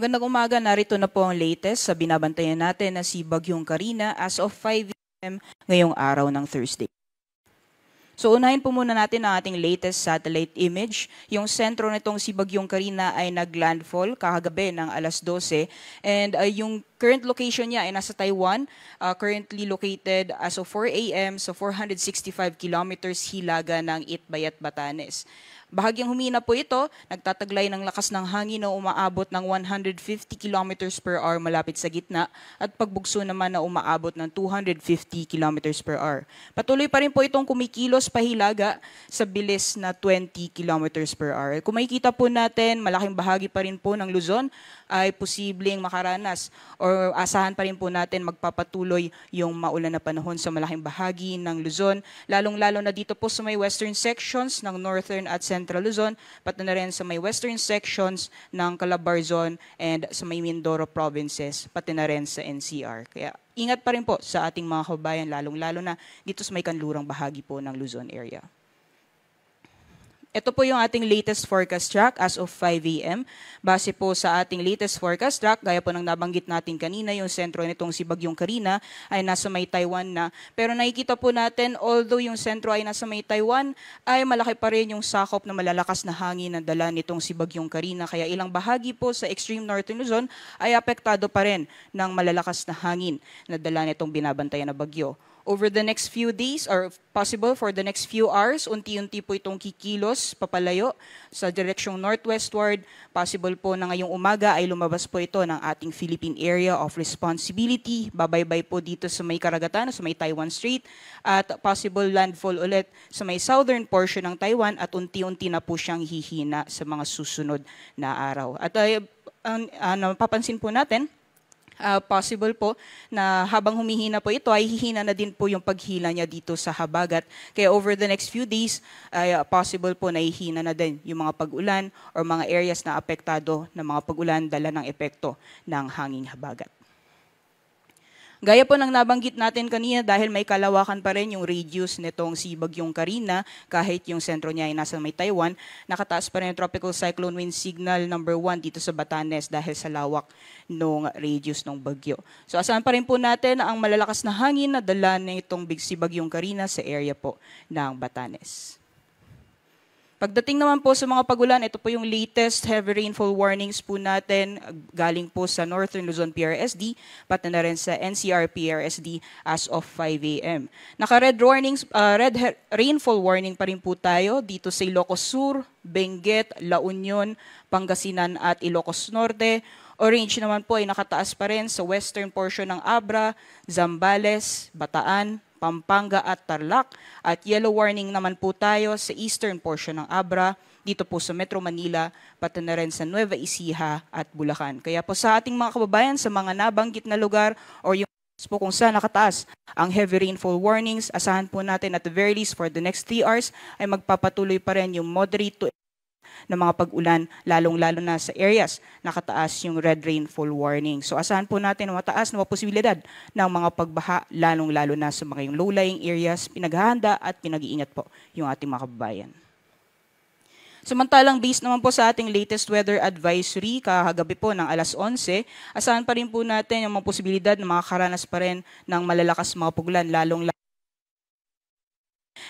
Magandang umaga, narito na po ang latest sa binabantayan natin na si Bagyong Karina as of 5 a.m. ngayong araw ng Thursday. So unahin po muna natin ang ating latest satellite image. Yung sentro nitong si Bagyong Karina ay naglandfall kahagabi ng alas 12 and uh, yung current location niya ay nasa Taiwan, uh, currently located as of 4 AM so 465 kilometers hilaga ng Itbayat, Batanes. Bahagyang humina po ito, nagtataglay ng lakas ng hangin na umaabot ng 150 kilometers per hour malapit sa gitna at pagbugso naman na umaabot ng 250 kilometers per hour. Patuloy pa rin po itong kumikilos pahilaga sa bilis na 20 kilometers per hour. Kung makikita po natin, malaking bahagi pa rin po ng Luzon ay posibleng makaranas or asahan pa rin po natin magpapatuloy yung maulan na panahon sa malaking bahagi ng Luzon, lalong-lalo na dito po sa may western sections ng northern at central Central Luzon, pati na rin sa may western sections ng Calabar Zone and sa may Mindoro provinces, pati na rin sa NCR. Kaya ingat pa rin po sa ating mga kabayan, lalong-lalo na dito sa may kanlurang bahagi po ng Luzon area ito po yung ating latest forecast track as of 5 a.m. Base po sa ating latest forecast track, gaya po ng nabanggit natin kanina, yung sentro nitong si Bagyong Karina ay nasa may Taiwan na. Pero nakikita po natin, although yung sentro ay nasa may Taiwan, ay malaki pa rin yung sakop na malalakas na hangin na dala nitong si Bagyong Karina. Kaya ilang bahagi po sa extreme northern Luzon ay apektado pa rin ng malalakas na hangin na dala nitong binabantayan na bagyo. Over the next few days, or possible for the next few hours, unti-unti po itong kikilos papalayo sa direksyong northwestward. Possible po na ngayong umaga ay lumabas po ito ng ating Philippine Area of Responsibility. Babaybay po dito sa may karagatan, sa may Taiwan Strait, at possible landfall ulit sa may southern portion ng Taiwan at unti-unti na po siyang hihina sa mga susunod na araw. At uh, ang, uh, napapansin po natin, uh, possible po na habang humihina po ito, ay hihina na din po yung paghila niya dito sa habagat. Kaya over the next few days, ay uh, possible po na hihina na din yung mga pag-ulan or mga areas na apektado ng mga pag-ulan dala ng epekto ng hanging habagat. Gaya po ng nabanggit natin kanina dahil may kalawakan pa rin yung radius nitong si Bagyong Karina kahit yung sentro niya ay nasa may Taiwan, nakataas pa rin yung tropical cyclone wind signal number 1 dito sa Batanes dahil sa lawak ng radius ng bagyo. So asahan pa rin po natin ang malalakas na hangin na dala nitong si Bagyong Karina sa area po ng Batanes. Pagdating naman po sa mga pagulan, ito po yung latest heavy rainfall warnings po natin galing po sa Northern Luzon PRSD, pati na rin sa NCR PRSD as of 5 a.m. Naka-red warnings, uh, red rainfall warning pa rin po tayo dito sa Ilocos Sur, Benguet, La Union, Pangasinan at Ilocos Norte. Orange naman po ay nakataas pa rin sa western portion ng Abra, Zambales, Bataan, Pampanga at Tarlac. At yellow warning naman po tayo sa eastern portion ng Abra, dito po sa Metro Manila, pati na rin sa Nueva Ecija at Bulacan. Kaya po sa ating mga kababayan, sa mga nabanggit na lugar or yung po kung saan nakataas ang heavy rainfall warnings, asahan po natin at the very least for the next 3 hours ay magpapatuloy pa rin yung moderate to ng mga pag-ulan, lalong-lalo na sa areas nakataas yung red rainfall warning. So asahan po natin na mataas na posibilidad ng mga pagbaha, lalong-lalo na sa mga yung low-lying areas. Pinaghahanda at pinag-iingat po yung ating mga kababayan. Samantalang based naman po sa ating latest weather advisory kahagabi po ng alas 11, asahan pa rin po natin yung mga posibilidad na makakaranas pa rin ng malalakas mga puglan, lalong lalo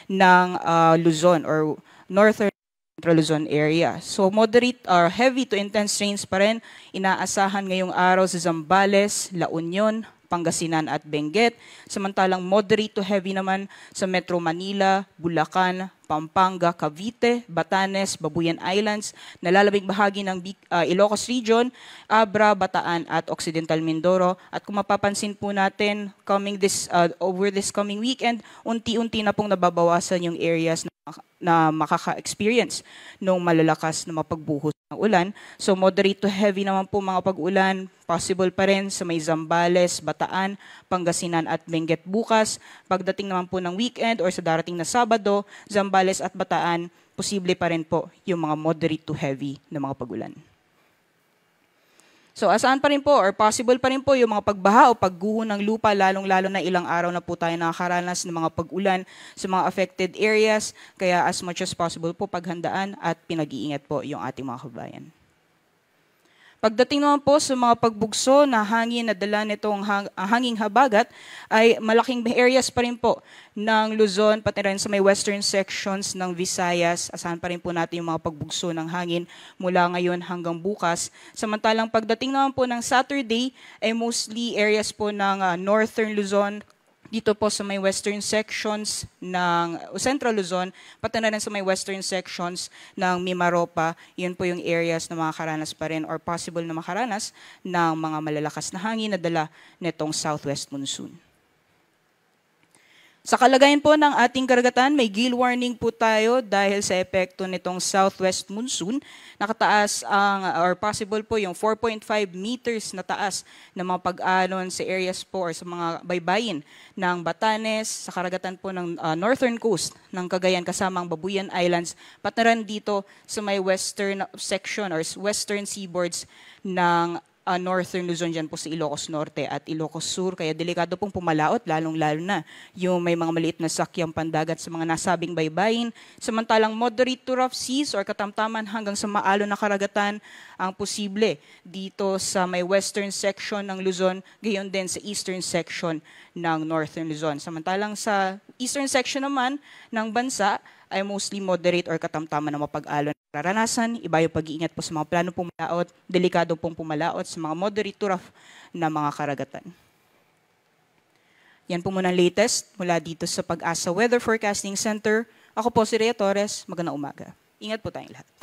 ng uh, Luzon or northern Central Luzon area. So moderate or uh, heavy to intense rains pa rin inaasahan ngayong araw sa Zambales, La Union, Pangasinan at Benguet. Samantalang moderate to heavy naman sa Metro Manila, Bulacan, Pampanga, Cavite, Batanes, Babuyan Islands, nalalabing bahagi ng uh, Ilocos Region, Abra, Bataan at Occidental Mindoro. At kung mapapansin po natin, coming this, uh, over this coming weekend, unti-unti na pong nababawasan yung areas na makaka-experience ng malalakas na mapagbuhos ng ulan. So moderate to heavy naman po mga pag-ulan, possible pa rin sa may Zambales, Bataan, Pangasinan at Benguet bukas. Pagdating naman po ng weekend or sa darating na Sabado, Zambales at Bataan, posible pa rin po yung mga moderate to heavy na mga pag-ulan. So asaan pa rin po or possible pa rin po yung mga pagbaha o pagguho ng lupa lalong-lalo na ilang araw na po tayo nakakaranas ng mga pag-ulan sa mga affected areas. Kaya as much as possible po paghandaan at pinag-iingat po yung ating mga kabayan. Pagdating naman po sa mga pagbugso na hangin na dala nitong hang, ah, hanging habagat, ay malaking areas pa rin po ng Luzon, pati rin sa may western sections ng Visayas. Asahan pa rin po natin yung mga pagbugso ng hangin mula ngayon hanggang bukas. Samantalang pagdating naman po ng Saturday, ay mostly areas po ng uh, northern Luzon, dito po sa may western sections ng Central Luzon, pati na rin sa may western sections ng Mimaropa, yun po yung areas na makakaranas pa rin or possible na makaranas ng mga malalakas na hangin na dala nitong southwest monsoon. Sa kalagayan po ng ating karagatan, may gale warning po tayo dahil sa epekto nitong southwest monsoon. Nakataas ang, or possible po yung 4.5 meters na taas ng mga pag-alon sa areas po or sa mga baybayin ng Batanes, sa karagatan po ng uh, northern coast ng Cagayan kasama ang Babuyan Islands, pati dito sa may western section or western seaboards ng uh, Northern Luzon dyan po sa Ilocos Norte at Ilocos Sur. Kaya delikado pong pumalaot, lalong-lalo na yung may mga maliit na sakyang pandagat sa mga nasabing baybayin. Samantalang moderate to rough seas or katamtaman hanggang sa maalo na karagatan ang posible dito sa may western section ng Luzon, gayon din sa eastern section ng Northern Luzon. Samantalang sa eastern section naman ng bansa, ay mostly moderate or katamtaman na mapag-alon karanasan, iba yung pag-iingat po sa mga plano pumalaot, delikado pong pumalaot sa mga moderate to rough na mga karagatan. Yan po muna ang latest mula dito sa Pag-asa Weather Forecasting Center. Ako po si Rhea Torres. Magandang umaga. Ingat po tayong lahat.